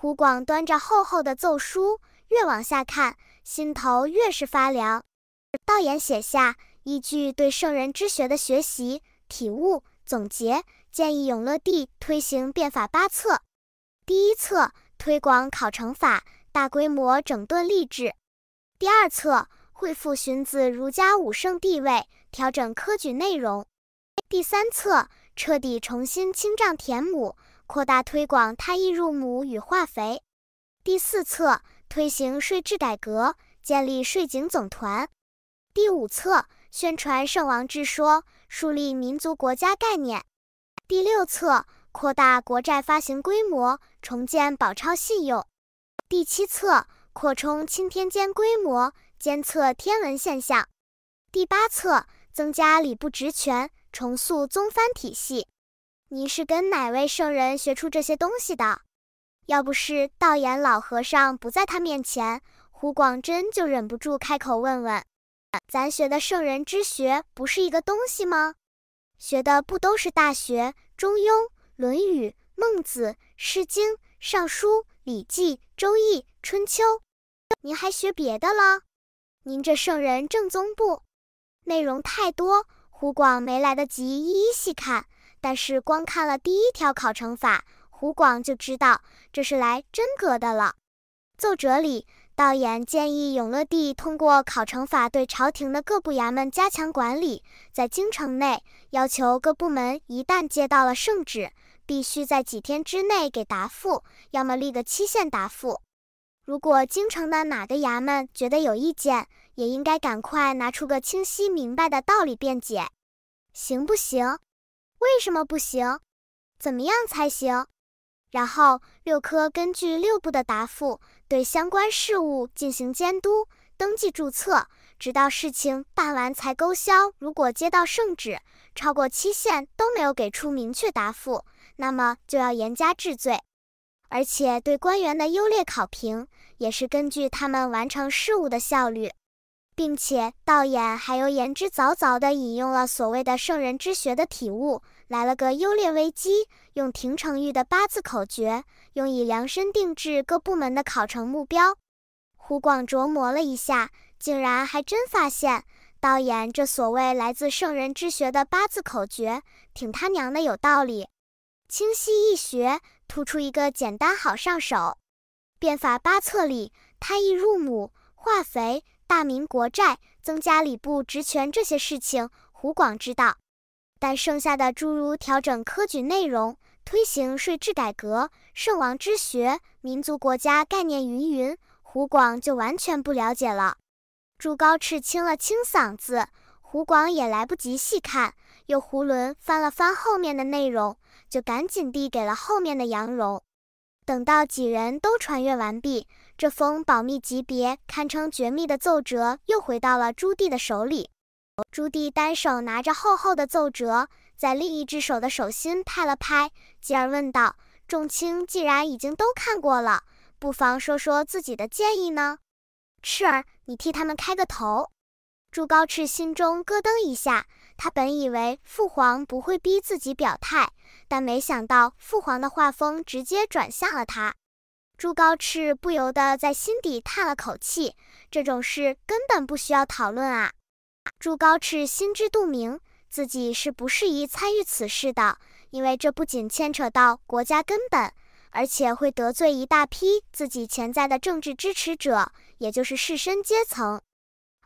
胡广端着厚厚的奏书，越往下看，心头越是发凉。道衍写下依据对圣人之学的学习、体悟、总结，建议永乐帝推行变法八策：第一策推广考成法，大规模整顿吏治；第二策恢复荀子儒家武圣地位，调整科举内容；第三策彻底重新清丈田亩。扩大推广他易入母与化肥，第四册，推行税制改革，建立税警总团；第五册，宣传圣王之说，树立民族国家概念；第六册，扩大国债发行规模，重建宝钞信用；第七册，扩充钦天监规模，监测天文现象；第八册，增加礼部职权，重塑宗藩体系。你是跟哪位圣人学出这些东西的？要不是道眼老和尚不在他面前，胡广真就忍不住开口问问：“咱学的圣人之学不是一个东西吗？学的不都是《大学》《中庸》《论语》《孟子》《诗经》《尚书》《礼记》《周易》《春秋》？您还学别的了？您这圣人正宗不？内容太多，胡广没来得及一一细看。”但是光看了第一条考成法，胡广就知道这是来真格的了。奏折里，道衍建议永乐帝通过考成法对朝廷的各部衙门加强管理，在京城内要求各部门一旦接到了圣旨，必须在几天之内给答复，要么立个期限答复。如果京城的哪个衙门觉得有意见，也应该赶快拿出个清晰明白的道理辩解，行不行？为什么不行？怎么样才行？然后六科根据六部的答复，对相关事务进行监督、登记、注册，直到事情办完才勾销。如果接到圣旨，超过期限都没有给出明确答复，那么就要严加治罪。而且对官员的优劣考评，也是根据他们完成事务的效率。并且导演还有言之凿凿地引用了所谓的圣人之学的体悟，来了个优劣危机，用廷承玉的八字口诀，用以量身定制各部门的考成目标。胡广琢磨了一下，竟然还真发现导演这所谓来自圣人之学的八字口诀，挺他娘的有道理，清晰易学，突出一个简单好上手。变法八策里，贪易入母，化肥。大明国债、增加礼部职权这些事情，胡广知道；但剩下的诸如调整科举内容、推行税制改革、圣王之学、民族国家概念云云，胡广就完全不了解了。朱高炽清了清嗓子，胡广也来不及细看，又胡囵翻了翻后面的内容，就赶紧递给了后面的杨荣。等到几人都传阅完毕。这封保密级别堪称绝密的奏折又回到了朱棣的手里。朱棣单手拿着厚厚的奏折，在另一只手的手心拍了拍，继而问道：“众卿既然已经都看过了，不妨说说自己的建议呢？”赤儿，你替他们开个头。朱高炽心中咯噔一下，他本以为父皇不会逼自己表态，但没想到父皇的画风直接转向了他。朱高炽不由得在心底叹了口气，这种事根本不需要讨论啊！朱高炽心知肚明，自己是不适宜参与此事的，因为这不仅牵扯到国家根本，而且会得罪一大批自己潜在的政治支持者，也就是士绅阶层。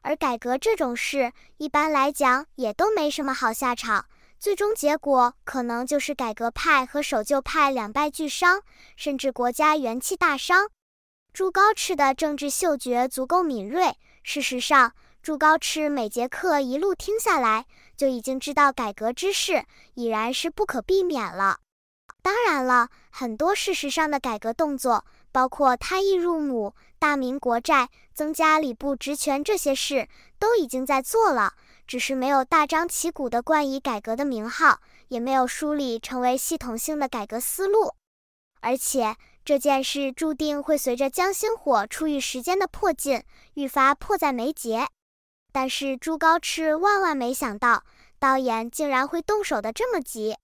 而改革这种事，一般来讲也都没什么好下场。最终结果可能就是改革派和守旧派两败俱伤，甚至国家元气大伤。朱高炽的政治嗅觉足够敏锐，事实上，朱高炽每节课一路听下来，就已经知道改革之事已然是不可避免了。当然了，很多事实上的改革动作，包括他役入亩、大明国债、增加礼部职权这些事，都已经在做了。只是没有大张旗鼓的冠以改革的名号，也没有梳理成为系统性的改革思路，而且这件事注定会随着江心火出狱时间的迫近，愈发迫在眉睫。但是朱高炽万万没想到，导演竟然会动手的这么急，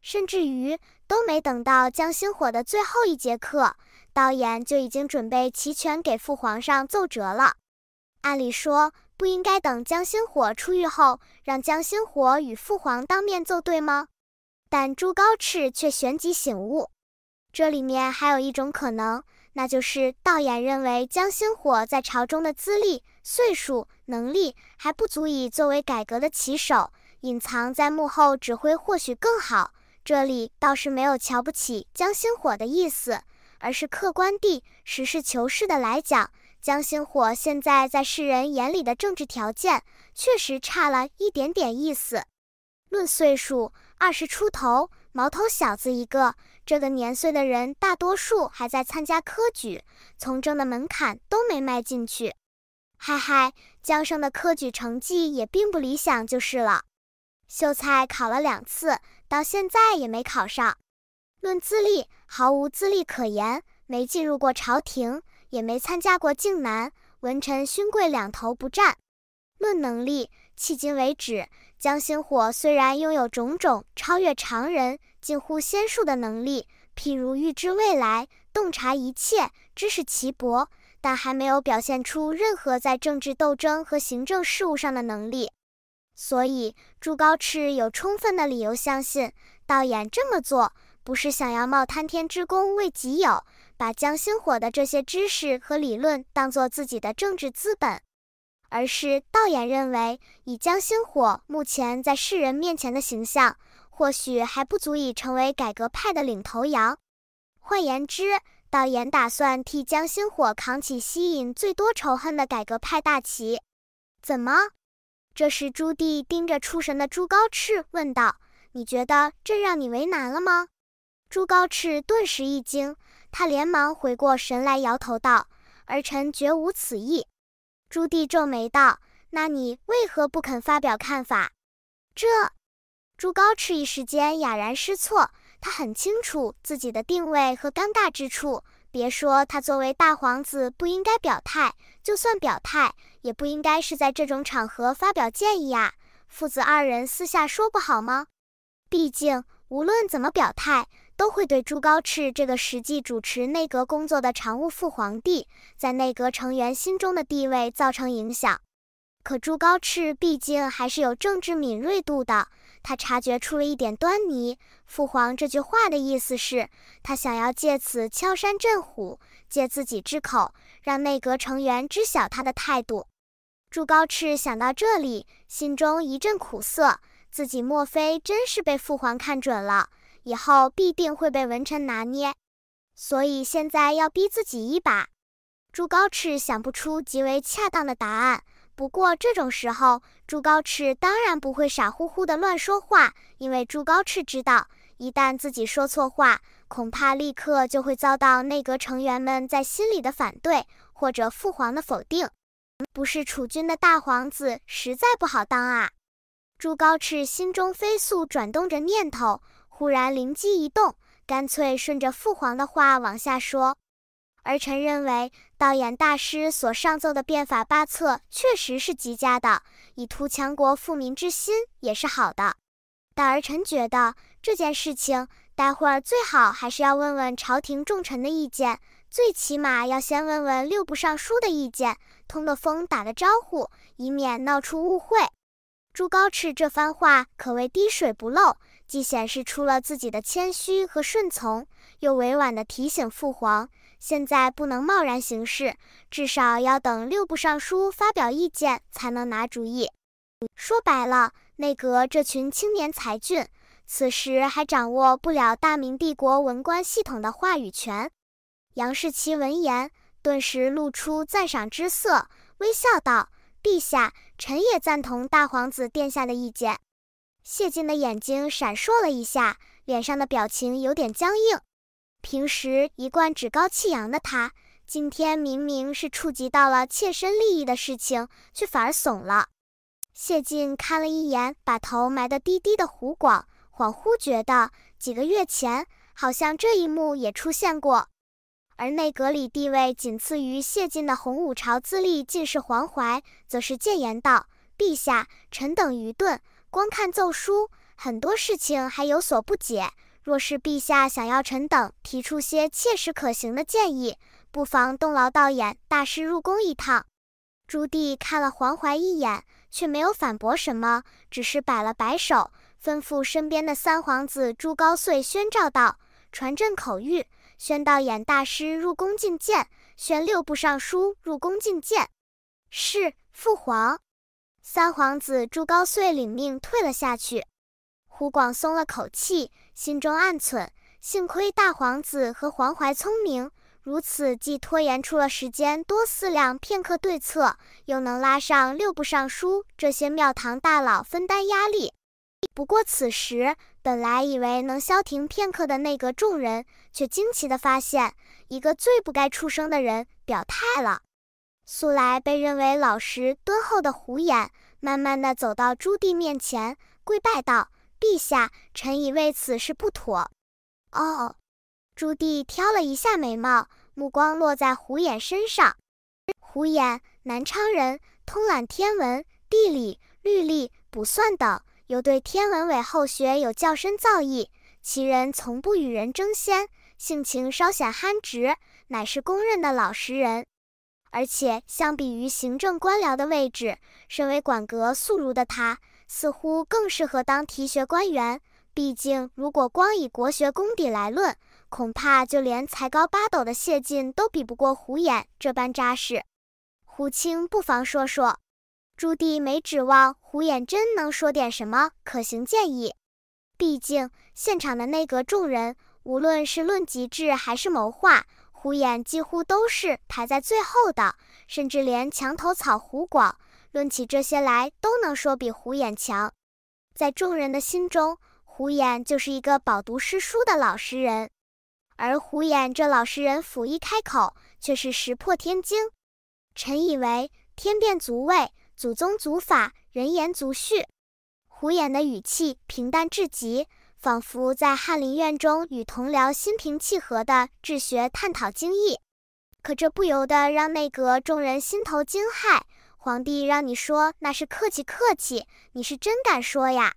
甚至于都没等到江心火的最后一节课，导演就已经准备齐全给父皇上奏折了。按理说。不应该等江心火出狱后，让江心火与父皇当面作对吗？但朱高炽却旋即醒悟，这里面还有一种可能，那就是道演认为江心火在朝中的资历、岁数、能力还不足以作为改革的旗手，隐藏在幕后指挥或许更好。这里倒是没有瞧不起江心火的意思，而是客观地、实事求是地来讲。江心火现在在世人眼里的政治条件确实差了一点点意思。论岁数，二十出头，毛头小子一个。这个年岁的人，大多数还在参加科举，从政的门槛都没迈进去。嗨嗨，江生的科举成绩也并不理想，就是了。秀才考了两次，到现在也没考上。论资历，毫无资历可言，没进入过朝廷。也没参加过靖难，文臣勋贵两头不占。论能力，迄今为止，江心火虽然拥有种种超越常人、近乎仙术的能力，譬如预知未来、洞察一切、知识奇博，但还没有表现出任何在政治斗争和行政事务上的能力。所以，朱高炽有充分的理由相信，导演这么做。不是想要冒贪天之功为己有，把江心火的这些知识和理论当做自己的政治资本，而是道衍认为以江心火目前在世人面前的形象，或许还不足以成为改革派的领头羊。换言之，道衍打算替江心火扛起吸引最多仇恨的改革派大旗。怎么？这时朱棣盯着出神的朱高炽问道：“你觉得朕让你为难了吗？”朱高炽顿时一惊，他连忙回过神来，摇头道：“儿臣绝无此意。”朱棣皱眉道：“那你为何不肯发表看法？”这朱高炽一时间哑然失措，他很清楚自己的定位和尴尬之处。别说他作为大皇子不应该表态，就算表态，也不应该是在这种场合发表建议啊。父子二人私下说不好吗？毕竟无论怎么表态。都会对朱高炽这个实际主持内阁工作的常务副皇帝，在内阁成员心中的地位造成影响。可朱高炽毕竟还是有政治敏锐度的，他察觉出了一点端倪。父皇这句话的意思是，他想要借此敲山震虎，借自己之口让内阁成员知晓他的态度。朱高炽想到这里，心中一阵苦涩，自己莫非真是被父皇看准了？以后必定会被文臣拿捏，所以现在要逼自己一把。朱高炽想不出极为恰当的答案，不过这种时候，朱高炽当然不会傻乎乎的乱说话，因为朱高炽知道，一旦自己说错话，恐怕立刻就会遭到内阁成员们在心里的反对，或者父皇的否定。不是储君的大皇子，实在不好当啊！朱高炽心中飞速转动着念头。忽然灵机一动，干脆顺着父皇的话往下说。儿臣认为，道衍大师所上奏的变法八策确实是极佳的，以图强国富民之心也是好的。但儿臣觉得这件事情，待会儿最好还是要问问朝廷重臣的意见，最起码要先问问六部尚书的意见，通了风，打了招呼，以免闹出误会。朱高炽这番话可谓滴水不漏，既显示出了自己的谦虚和顺从，又委婉地提醒父皇，现在不能贸然行事，至少要等六部尚书发表意见才能拿主意。说白了，内阁这群青年才俊，此时还掌握不了大明帝国文官系统的话语权。杨士奇闻言，顿时露出赞赏之色，微笑道：“陛下。”臣也赞同大皇子殿下的意见。谢晋的眼睛闪烁了一下，脸上的表情有点僵硬。平时一贯趾高气扬的他，今天明明是触及到了切身利益的事情，却反而怂了。谢晋看了一眼，把头埋得低低的胡广，恍惚觉得几个月前好像这一幕也出现过。而内阁里地位仅次于谢晋的洪武朝资历进士黄淮，则是谏言道：“陛下，臣等愚钝，光看奏书，很多事情还有所不解。若是陛下想要臣等提出些切实可行的建议，不妨动劳道演大师入宫一趟。”朱棣看了黄淮一眼，却没有反驳什么，只是摆了摆手，吩咐身边的三皇子朱高燧宣召道：“传朕口谕。”宣道演大师入宫觐见，宣六部尚书入宫觐见。是父皇。三皇子朱高燧领命退了下去。胡广松了口气，心中暗忖：幸亏大皇子和黄怀聪明，如此既拖延出了时间，多思量片刻对策，又能拉上六部尚书这些庙堂大佬分担压力。不过此时。本来以为能消停片刻的内阁众人，却惊奇地发现，一个最不该出声的人表态了。素来被认为老实敦厚的胡俨，慢慢地走到朱棣面前，跪拜道：“陛下，臣以为此事不妥。”哦，朱棣挑了一下眉毛，目光落在胡俨身上。胡俨，南昌人，通览天文、地理、律历、卜算等。又对天文纬后学有较深造诣，其人从不与人争先，性情稍显憨直，乃是公认的老实人。而且相比于行政官僚的位置，身为管阁宿儒的他，似乎更适合当提学官员。毕竟，如果光以国学功底来论，恐怕就连才高八斗的谢晋都比不过胡衍这般扎实。胡青不妨说说。朱棣没指望胡俨真能说点什么可行建议，毕竟现场的内阁众人，无论是论极致还是谋划，胡俨几乎都是排在最后的，甚至连墙头草胡广，论起这些来都能说比胡衍强。在众人的心中，胡俨就是一个饱读诗书的老实人，而胡俨这老实人甫一开口，却是石破天惊。臣以为天变足位。祖宗祖法，人言族序。胡衍的语气平淡至极，仿佛在翰林院中与同僚心平气和的治学探讨经义。可这不由得让内阁众人心头惊骇。皇帝让你说，那是客气客气，你是真敢说呀！